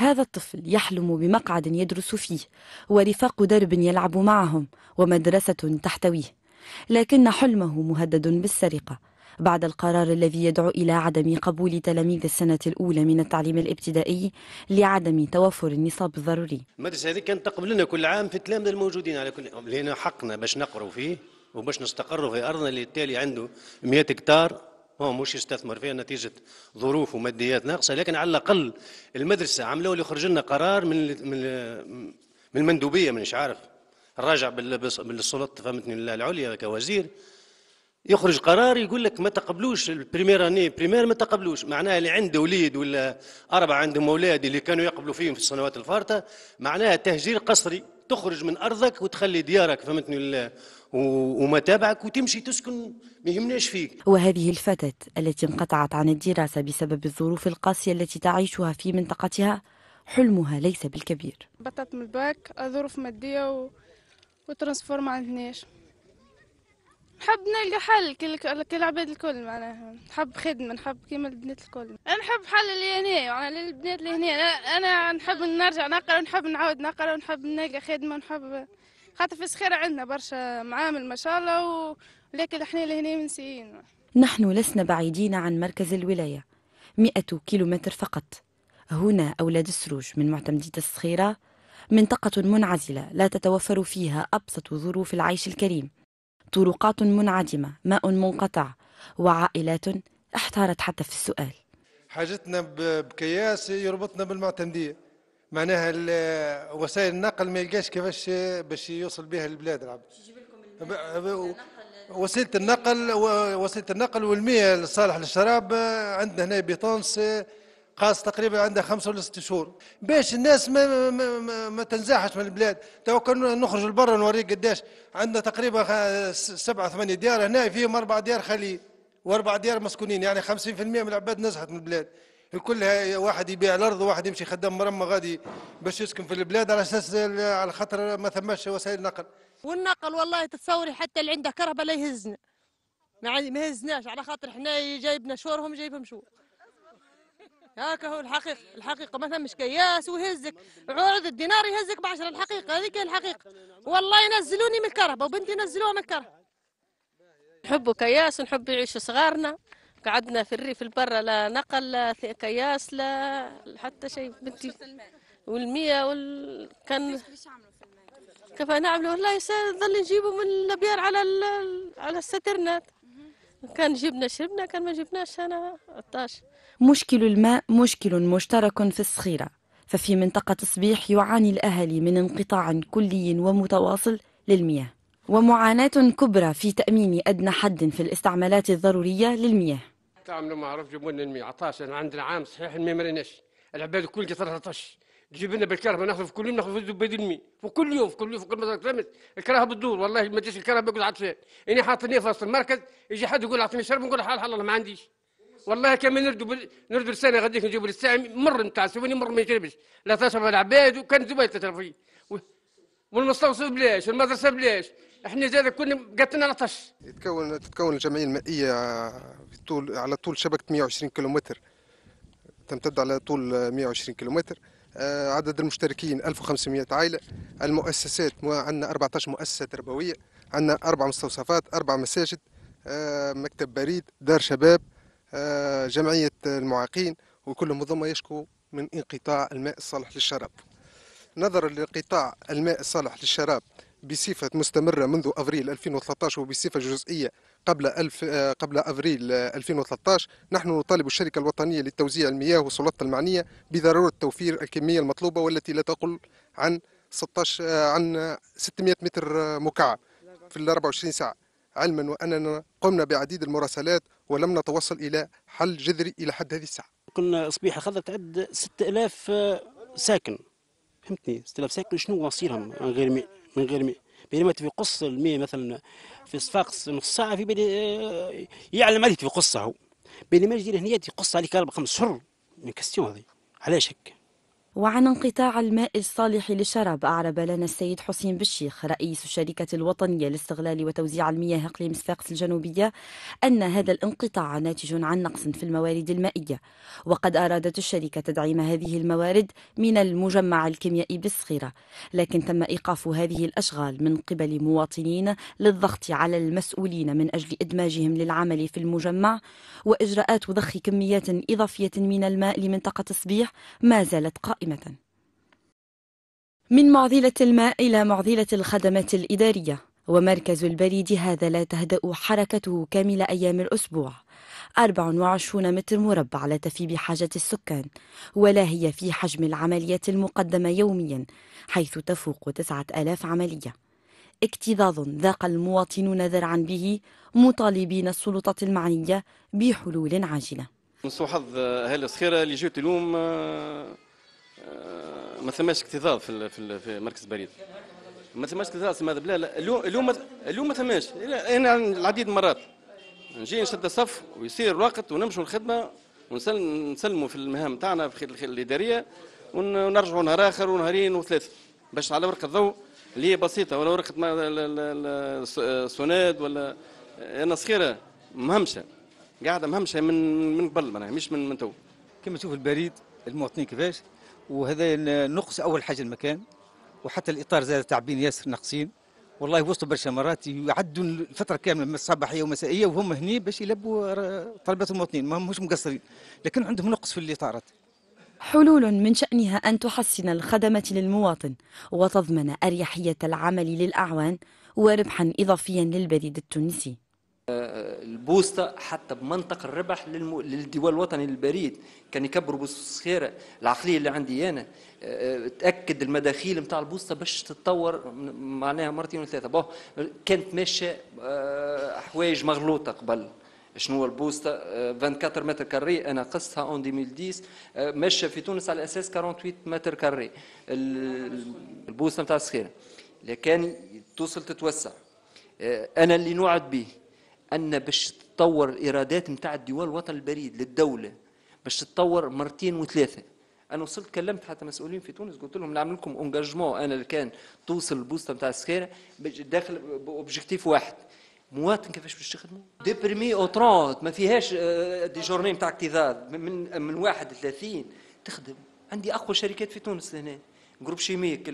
هذا الطفل يحلم بمقعد يدرس فيه ورفاق درب يلعب معهم ومدرسة تحتويه لكن حلمه مهدد بالسرقة بعد القرار الذي يدعو إلى عدم قبول تلاميذ السنة الأولى من التعليم الابتدائي لعدم توفر النصاب الضروري المدرسة هذه كانت تقبل لنا كل عام في التلامذة الموجودين على كل لنا حقنا باش نقروا فيه وباش نستقروا في أرضنا اللي التالي عنده 100 هكتار هو مش يستثمر فيها نتيجة ظروف وماديات ناقصة لكن على الأقل المدرسة عملوا اللي خرج لنا قرار من من المندوبية منش عارف الراجع بالسلطة فهمتني لله العليا كوزير يخرج قرار يقول لك ما تقبلوش البريمير اني بريمير ما تقبلوش معناها اللي عنده وليد ولا أربعة عندهم أولاد اللي كانوا يقبلوا فيهم في السنوات الفارطة معناها تهجير قصري تخرج من ارضك وتخلي ديارك فهمتني الله ومتابعك وتمشي تسكن ما يهمناش فيك وهذه الفتاة التي انقطعت عن الدراسة بسبب الظروف القاسية التي تعيشها في منطقتها حلمها ليس بالكبير بطلت من الباك ظروف مادية و... وترانسفور ما عندناش نحب نلقى حل كل كل عباد الكل معناها نحب خدمة نحب كيما البنات الكل نحب حل اللي هنا يعني للبنات اللي هنا أنا نحب نرجع نقرا ونحب نعاود نقرا ونحب نلقى خدمة ونحب خاطر في سخيرة عندنا برشا معامل ما شاء الله ولكن احنا اللي هنا منسيين نحن لسنا بعيدين عن مركز الولاية مئة كيلومتر فقط هنا أولاد السروج من معتمدية الصخيرة منطقة منعزلة لا تتوفر فيها أبسط ظروف العيش الكريم طرقات منعدمة ماء منقطع وعائلات احتارت حتى في السؤال حاجتنا بكياس يربطنا بالمعتمدية معناها وسائل النقل ما يلقاش كيفاش باش يوصل بها البلاد العبد وسيله النقل وسيله النقل والمياه الصالح للشراب عندنا هنا بطنس قاص تقريبا عندها خمسة ولا ست شهور باش الناس ما, ما, ما, ما تنزاحش من البلاد تو كان نخرج لبرا نوريك قداش عندنا تقريبا سبعة ثمانية ديار هنا فيهم أربع ديار خلي وأربع ديار مسكونين يعني 50% من العباد نزحت من البلاد الكل واحد يبيع الارض وواحد يمشي خدام مرمى غادي باش يسكن في البلاد على اساس على خاطر ما ثماش وسائل نقل والنقل والله تتصوري حتى اللي عنده كهرباء لا يهزنا ما يهزناش على خاطر حنا جايبنا شورهم جايبهم شور هاك هو الحقيقة الحقيقة مثلا مش كياس ويهزك عرض الدينار يهزك بعشرة الحقيقة هذيك الحقيقة والله ينزلوني من الكرهبة وبنتي نزلوها من الكرهبة نحبوا كياس ونحب يعيشوا صغارنا قعدنا في الريف البرة لا نقل لا كياس لا حتى شيء بنتي والمية وال... كان كيف نعملوا والله ظل نجيبوا من الابيار على على السترنات كان جبنا شربنا كان ما جبناش انا 12 مشكل الماء مشكل مشترك في الصخيرة ففي منطقة صبيح يعاني الأهالي من انقطاع كلي ومتواصل للمياه ومعاناة كبرى في تأمين أدنى حد في الاستعمالات الضرورية للمياه تعملوا ما عرف لنا المياه عطاش عندنا عام صحيح المياه ما العباد الكل جات طش تجيب لنا بالكهرباء ناخذ في كل يوم ناخذ في زبيد المي في كل يوم في كل يوم في كل مدرسه تلمس الكراهه بتدور والله ما تجيش الكهرباء بقول عطشان اني حاطني في وسط المركز يجي حد يقول اعطيني شرب نقول حال حال الله ما عنديش والله كمان نرد بال... نردوا السنه غاديك نجيب للساعه مر نتاع سوني مر ما يجربش لا تشرب العباد وكان زبايد تشرب و... والمستوصف بلاش المدرسه بلاش احنا زاد كنا على العطش تتكون تتكون الجمعيه المائيه في طول على طول شبكه 120 كيلومتر تمتد على طول 120 كيلومتر آه، عدد المشتركين 1500 عائله المؤسسات عندنا 14 مؤسسه تربويه عندنا اربع مستوصفات اربع مساجد آه، مكتب بريد دار شباب آه، جمعية المعاقين وكلهم هذوما يشكو من انقطاع الماء الصالح للشراب نظرا لانقطاع الماء الصالح للشراب بصفة مستمرة منذ أفريل 2013 وبصفة جزئية قبل ألف آه، قبل أفريل 2013 آه، نحن نطالب الشركة الوطنية لتوزيع المياه والسلطات المعنية بضرورة توفير الكمية المطلوبة والتي لا تقل عن 16 عن 600 متر مكعب في ال 24 ساعة علما وأننا قمنا بعديد المراسلات ولم نتوصل إلى حل جذري إلى حد هذه الساعة كنا صبيحة خضر تعد 6000 آه، ساكن فهمتني 6000 ساكن شنو مصيرهم من غير مي من غير مي بينما في قص الماء مثلا في صفاقس نص ساعة في بالي آه، يعلم عليك في قصة هو بينما يجي هنا يقص عليك أربع خمس شهور من كستيون هذه علاش هكا وعن انقطاع الماء الصالح للشرب أعرب لنا السيد حسين بالشيخ رئيس الشركة الوطنية لاستغلال وتوزيع المياه إقليم صفاقس الجنوبية أن هذا الانقطاع ناتج عن نقص في الموارد المائية وقد أرادت الشركة تدعيم هذه الموارد من المجمع الكيميائي بالصغيرة لكن تم إيقاف هذه الأشغال من قبل مواطنين للضغط على المسؤولين من أجل إدماجهم للعمل في المجمع وإجراءات ضخ كميات إضافية من الماء لمنطقة صبيح ما زالت قائمة قائمة من معضلة الماء إلى معضلة الخدمات الإدارية ومركز البريد هذا لا تهدأ حركته كامل أيام الأسبوع 24 متر مربع لا تفي بحاجة السكان ولا هي في حجم العمليات المقدمة يوميا حيث تفوق 9000 عملية اكتظاظ ذاق المواطنون ذرعا به مطالبين السلطة المعنية بحلول عاجلة نصوحظ الصخيرة اللي جات اليوم آه، آه، ما ثماش اكتظاظ في في مركز بريد ما ثماش اكتظاظ في ماذا بلا لا اليوم اليوم ما ثماش انا العديد من المرات نجي نشد الصف ويصير الوقت ونمشوا الخدمه ونسلموا في المهام تاعنا في الاداريه ونرجعوا نهار اخر ونهارين وثلاث باش على ورقه الضوء اللي هي بسيطه ولا ورقه سوناد ولا انا صغيره مهمشه قاعده مهمشه من من قبل معناها مش من من تو كما تشوف البريد المواطنين كيفاش وهذا نقص اول حاجه المكان وحتى الاطار زاد تعبين ياسر ناقصين والله وصلوا برشا مرات يعدوا الفتره كامله من الصباحيه ومسائيه وهم هني باش يلبوا طلبات المواطنين ما همش مقصرين لكن عندهم نقص في الاطارات حلول من شأنها أن تحسن الخدمة للمواطن وتضمن أريحية العمل للأعوان وربحا إضافيا للبريد التونسي البوسطة حتى بمنطق الربح للديوان الوطني للبريد كان يكبروا بالسخيرة العقلية اللي عندي أنا آه، تأكد المداخيل نتاع البوسطة باش تتطور معناها مرتين وثلاثة بوه كانت ماشية آه، حوايج مغلوطة قبل شنو هو البوسطة 24 آه، متر كاري أنا قصتها أون 2010 ماشية في تونس على أساس 48 متر كاري البوسطة نتاع السخيرة لكن توصل تتوسع أنا اللي نوعد به ان باش تطور الايرادات نتاع الديوان الوطني البريد للدوله باش تتطور مرتين وثلاثه انا وصلت كلمت حتى مسؤولين في تونس قلت لهم نعمل لكم انجاجمون انا اللي كان توصل البوسطه نتاع السكينه داخل اوبجيكتيف واحد مواطن كيفاش باش تخدمه ديبريمي او 30 ما فيهاش دي جورني نتاع اكتظاظ من من 31 تخدم عندي اقوى شركات في تونس هنا جروب شيميك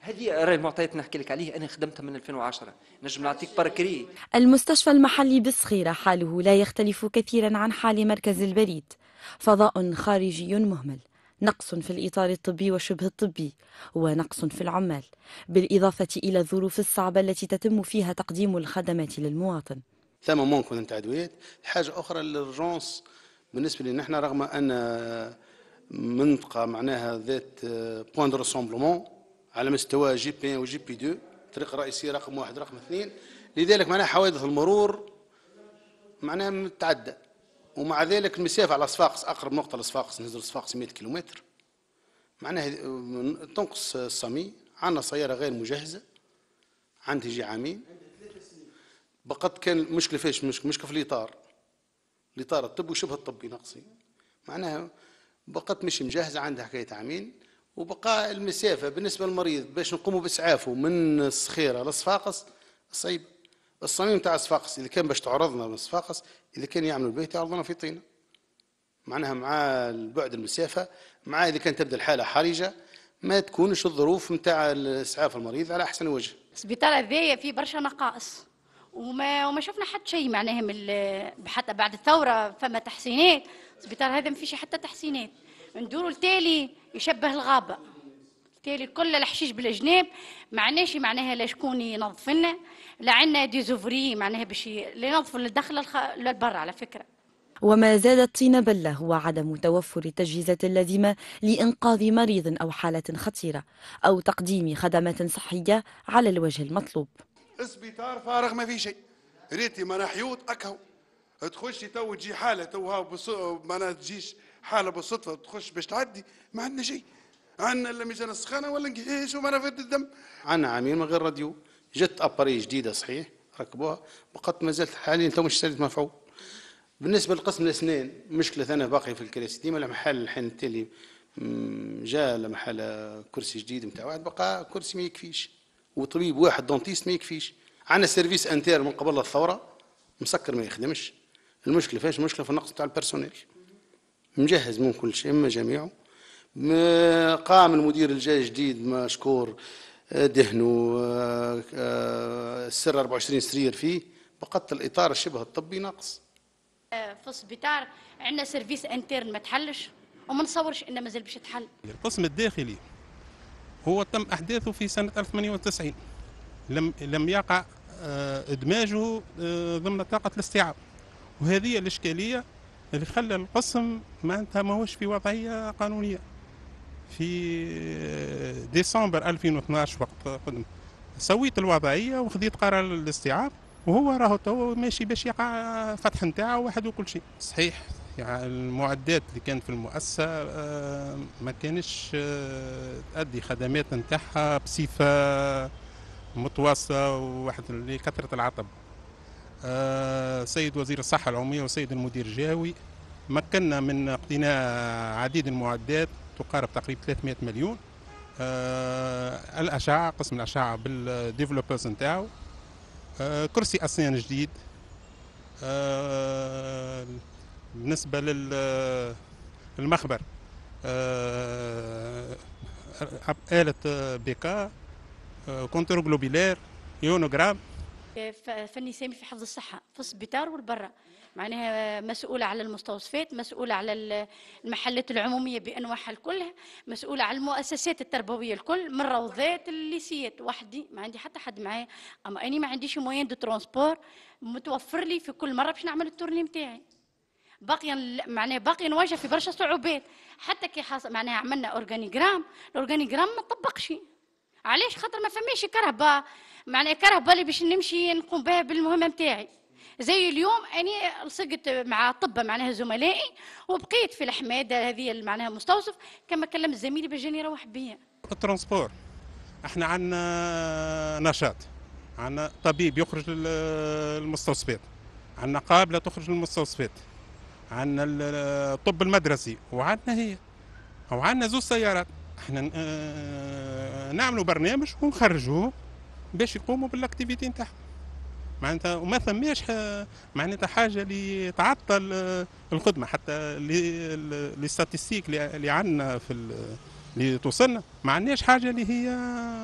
هذه راهي معطيات نحكي لك عليه انا خدمتها من 2010 نجم نعطيك باركري المستشفى المحلي بالصخيره حاله لا يختلف كثيرا عن حال مركز البريد فضاء خارجي مهمل نقص في الإطار الطبي وشبه الطبي ونقص في العمال بالإضافة إلى الظروف الصعبة التي تتم فيها تقديم الخدمات للمواطن ثم ممكن أدوية حاجة أخرى للرجونس بالنسبة لنا رغم أن منطقه معناها ذات بوان دو رسومبلومون على مستوى جي بي 1 وجي بي 2 طريق رئيسي رقم واحد رقم اثنين لذلك معناها حوادث المرور معناها متعدى ومع ذلك المسافه على صفاقس اقرب نقطه لصفاقس نهزر صفاقس 100 كيلومتر معناها آه، تنقص الصمي عندنا سياره غير مجهزه عندها جي عامين بقت كان المشكله فيش مشكله مشكله في الاطار الاطار الطبي وشبه الطبي ناقصين معناها بقت مش مجهزة عندها حكاية عامين وبقى المسافة بالنسبة للمريض باش نقوموا بإسعافه من الصخيرة لصفاقس صعيب الصميم تاع صفاقس إذا كان باش تعرضنا من صفاقس إذا كان يعملوا به تعرضنا في طينة معناها مع البعد المسافة مع إذا كانت تبدأ الحالة حرجة ما تكونش الظروف نتاع اسعاف المريض على احسن وجه. السبيطار هذايا فيه برشا نقائص وما وما شفنا حتى شيء معناها من حتى بعد الثوره فما تحسينات سبيطار هذا ما فيش حتى تحسينات ندوروا التالي يشبه الغابه التالي كل الحشيش بالجناب معناش معناها لا شكون ينظف لنا لا عندنا ديزوفري معناها باش ينظفوا للدخل للبر على فكره وما زاد الطين بلة هو عدم توفر التجهيزات اللازمة لإنقاذ مريض أو حالة خطيرة أو تقديم خدمات صحية على الوجه المطلوب السبيطار فارغ ما في شيء ريتي مناحيوت أكهو تخش تو تجي حاله تو ها معناها تجيش حاله بالصدفه تخش باش تعدي ما عندنا شيء عندنا الا ميزان السخانه ولا نقيش وما نفد الدم عندنا عامين من غير راديو جت اباري جديده صحيح ركبوها بقت ما زالت حاليا تو مش سالت مفعول بالنسبه لقسم الاسنان مشكله ثانيه باقي في الكراسي ديما المحل الحين التالي جاء لمحل كرسي جديد نتاع واحد بقى كرسي ما يكفيش وطبيب واحد دونتيست ما يكفيش عندنا سيرفيس انتير من قبل الثوره مسكر ما يخدمش المشكله فيش مشكله في النقص تاع البيرسونيل مجهز من كل شيء اما جميعه قام المدير الجاي جديد مشكور آه، دهنه آه، آه، السر 24 سرير فيه فقط الاطار الشبه الطبي ناقص في السبيطار عندنا سيرفيس انترن ما تحلش وما نصورش انه مازال باش يتحل القسم الداخلي هو تم احداثه في سنه 1998 لم لم يقع ادماجه ضمن طاقه الاستيعاب وهذه الإشكالية اللي خلى القسم معناتها ماهوش في وضعية قانونية في ديسمبر 2012 وقت قدم سويت الوضعية وخذيت قرار الاستيعاب وهو راهو تو ماشي باش يقع فتح نتاعه واحد وكل شيء صحيح يعني المعدات اللي كانت في المؤسسة آه، ما كانش آه، تأدي خدمات نتاعها بصفة متواصلة وواحد لكثرة العطب آه، سيد وزير الصحة العمومية وسيد المدير الجهوي مكنا من اقتناء عديد المعدات تقارب تقريبا 300 مليون آه، الأشعة قسم الأشعة بالديفلوبرز نتاعو آه، كرسي أسنان جديد بالنسبة للمخبر آلة بيكا كونتور جلوبيلير يونوغرام فني سامي في حفظ الصحه في السبيطار والبرا معناها مسؤوله على المستوصفات مسؤوله على المحلات العموميه بانواعها كلها مسؤوله على المؤسسات التربويه الكل من روضات الليسيات وحدي ما عندي حتى حد معايا اما اني ما عنديش موين دو ترونسبور متوفر لي في كل مره باش نعمل التورني نتاعي باقي معناها باقي نواجه في برشا صعوبات حتى كي حاصل معناها عملنا اورجانيجرام الاورجانيجرام ما طبقش علاش خاطر ما فماش كرهبه معناها كرهبه اللي باش نمشي نقوم بها بالمهمه نتاعي زي اليوم انا لصقت مع طب معناها زملائي وبقيت في الحماده هذه معناها مستوصف كما كلم زميلي باش جاني روح بيا الترونسبور احنا عندنا نشاط عندنا طبيب يخرج للمستوصفات عندنا قابله تخرج للمستوصفات عندنا الطب المدرسي وعندنا هي وعندنا زوج سيارات احنا آه، نعملوا برنامج ونخرجوه باش يقوموا بالاكتيفيتي نتاعهم معناتها وما ثماش معناتها حاجه اللي تعطل آه، الخدمه حتى لي ستاتستيك اللي عندنا في اللي توصلنا ما عندناش حاجه اللي هي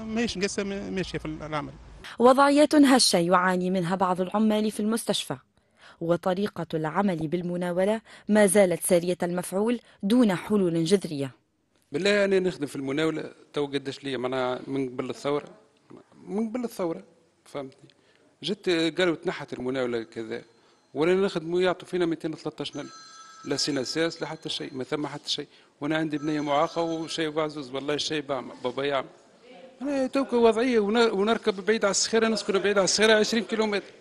ماهيش ماشيه في العمل وضعيات هشه يعاني منها بعض العمال في المستشفى وطريقه العمل بالمناوله ما زالت ساريه المفعول دون حلول جذريه بالله انا يعني نخدم في المناوله تو قداش ليا معناها من قبل الثوره من قبل الثوره فهمتني جت قالوا تنحت المناوله كذا ولا نخدموا يعطوا فينا 213 الف لا سيناساس لا حتى شيء ما ثم حتى شيء وانا عندي بنيه معاقه وشيء عزوز والله شيء بابا يعمل انا توك وضعيه ونركب بعيد على الصخيره نسكن بعيد على الصخيره 20 كيلومتر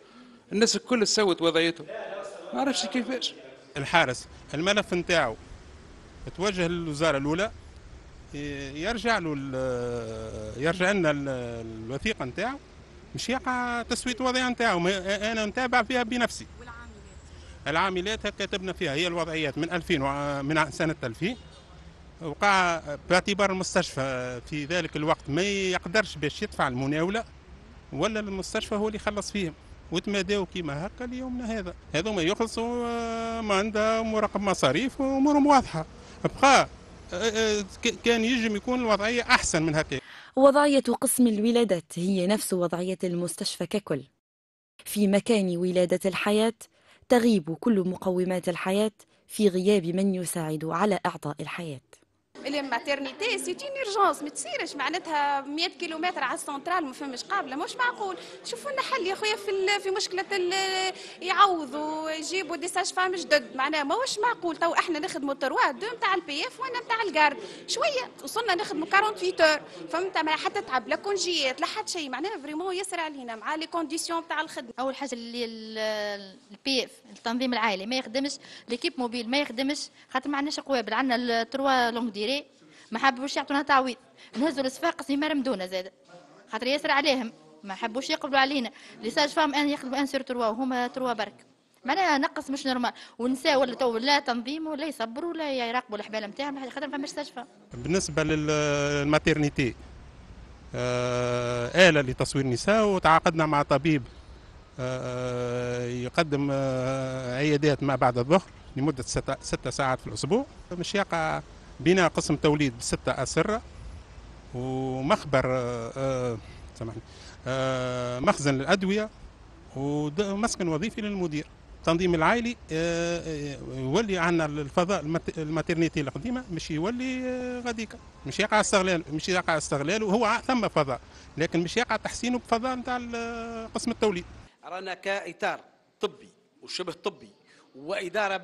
الناس الكل سوت وضعيتهم ما عرفش كيفاش الحارس الملف نتاعو توجه للوزاره الاولى يرجع له يرجع لنا الوثيقه نتاعو مش يقع تسويه الوضعيه نتاعو انا نتابع فيها بنفسي العاملات هكا كتبنا فيها هي الوضعيات من 2000 من سنه 2000 وقع باعتبار المستشفى في ذلك الوقت ما يقدرش باش يدفع المناوله ولا المستشفى هو اللي يخلص فيهم وتماداو كيما هكا ليومنا هذا هذوما يخلصوا آه، ما عندهم رقم مصاريف وامورهم واضحه بقى كان يجم يكون الوضعية أحسن من هكذا وضعية قسم الولادات هي نفس وضعية المستشفى ككل في مكان ولادة الحياة تغيب كل مقومات الحياة في غياب من يساعد على إعطاء الحياة الماتيرنيتي سي تي ميرجونس ما تصيرش معناتها 100 كيلومتر على السنترال ما فهمش قابله مش معقول شوفوا لنا حل يا خويا في في مشكله يعوضوا يجيبوا دي ساج فام جدد معناها ماهوش معقول تو احنا نخدموا تروا دو نتاع البي اف وانا نتاع الكارد شويه وصلنا نخدموا 48 اور فهمت ما حتى تعب لا كونجيات لا حتى شيء معناها فريمون يسرع علينا مع لي كونديسيون نتاع الخدمه اول حاجه اللي البي اف التنظيم العائلي ما يخدمش ليكيب موبيل ما يخدمش خاطر ما عندناش قوابل عندنا التروا لونغ دير ديري ما حبوش يعطونا تعويض نهزوا الصفاقس اللي مرمدونا زاد خاطر ياسر عليهم ما حبوش يقبلوا علينا لي ساج فام ان يخدموا ان سير تروا وهما تروا برك معناها نقص مش نورمال ونساء ولا تو لا تنظيم ولا يصبروا ولا يراقبوا الحبال نتاعهم خاطر ما فماش ساج بالنسبه للماتيرنيتي آه آلة لتصوير النساء وتعاقدنا مع طبيب آه يقدم آه عيادات ما بعد الظهر لمدة ستة ساعات في الأسبوع مش يقع بناء قسم توليد بستة أسرة ومخبر آه، آه، سامحني آه، مخزن للأدوية ومسكن وظيفي للمدير التنظيم العائلي يولي عندنا الفضاء الماترنيتي القديمه مش يولي غاديكا مش يقع استغلال مش يقع استغلال وهو ثم فضاء لكن مش يقع تحسينه بفضاء نتاع قسم التوليد رانا كاطار طبي وشبه طبي واداره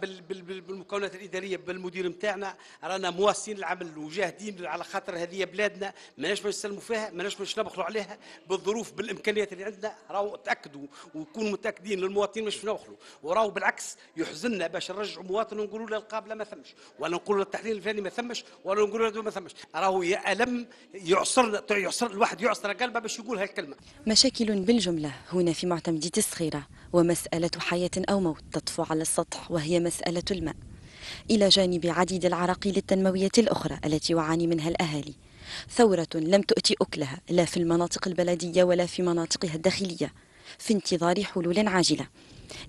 بالمكونات الاداريه بالمدير نتاعنا رانا مواصلين العمل وجاهدين على خاطر هذه بلادنا ماناش باش نسلموا فيها ماناش باش نبخلوا عليها بالظروف بالامكانيات اللي عندنا راهو تاكدوا ويكونوا متاكدين للمواطنين مش نبخلوا وراهو بالعكس يحزننا باش نرجعوا مواطن ونقولوا له القابله ما ثمش ولا نقولوا له التحليل الفلاني ما ثمش ولا نقولوا له ما ثمش راهو يا الم يعصر يعصر الواحد يعصر قلبه باش يقول هالكلمه مشاكل بالجمله هنا في معتمديه الصغيره ومساله حياه او موت تطفو على السطح السطح وهي مسألة الماء إلى جانب عديد العراقيل التنموية الأخرى التي يعاني منها الأهالي ثورة لم تؤتي أكلها لا في المناطق البلدية ولا في مناطقها الداخلية في انتظار حلول عاجلة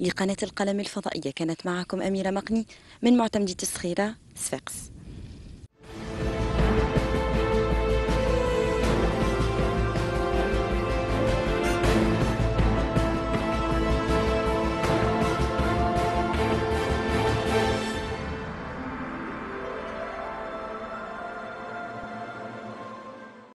لقناة القلم الفضائية كانت معكم أميرة مقني من معتمدية الصخيرة صفاقس